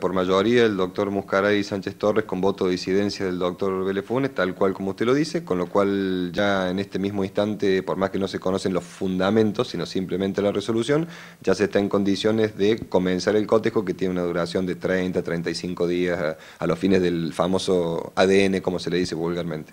Por mayoría, el doctor Muscaray Sánchez Torres con voto de disidencia del doctor Belefunes, tal cual como usted lo dice, con lo cual ya en este mismo instante, por más que no se conocen los fundamentos, sino simplemente la resolución, ya se está en condiciones de comenzar el cotejo que tiene una duración de 30, 35 días a, los fines del famoso ADN, como se le dice vulgarmente.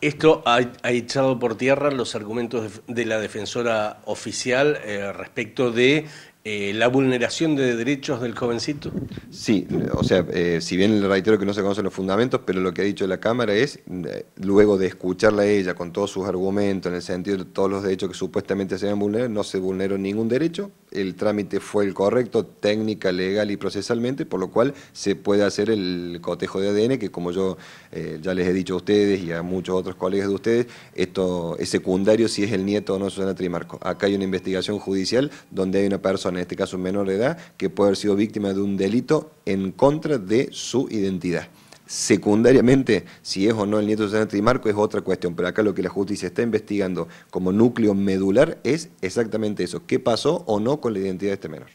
Esto ha, echado por tierra los argumentos de, la defensora oficial eh, respecto de eh, la vulneración de derechos del jovencito? Sí, o sea, eh, si bien le reitero que no se conocen los fundamentos, pero lo que ha dicho la Cámara es, eh, luego de escucharla a ella con todos sus argumentos, en el sentido de todos los derechos que supuestamente se han vulnerado, no se vulneró ningún derecho, el trámite fue el correcto técnica, legal y procesalmente, por lo cual se puede hacer el cotejo de ADN, que como yo eh, ya les he dicho a ustedes y a muchos otros colegas de ustedes, esto es secundario si es el nieto o no Susana Trimarco. Acá hay una investigación judicial donde hay una persona, en este caso menor de edad, que puede haber sido víctima de un delito en contra de su identidad. Secundariamente, si es o no el nieto de Susana Trimarco es otra cuestión, pero acá lo que la justicia está investigando como núcleo medular es exactamente eso, qué pasó o no con la identidad de este menor.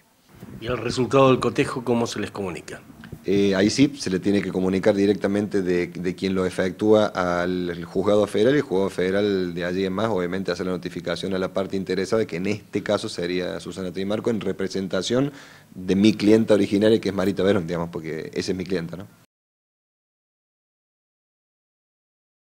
¿Y el resultado del cotejo cómo se les comunica? Eh, ahí sí se le tiene que comunicar directamente de, quien lo efectúa al juzgado federal y el juzgado federal de allí en más obviamente hace la notificación a la parte interesada de que en este caso sería Susana Trimarco en representación de mi clienta originaria que es Marita Verón, digamos, porque ese es mi clienta, ¿no?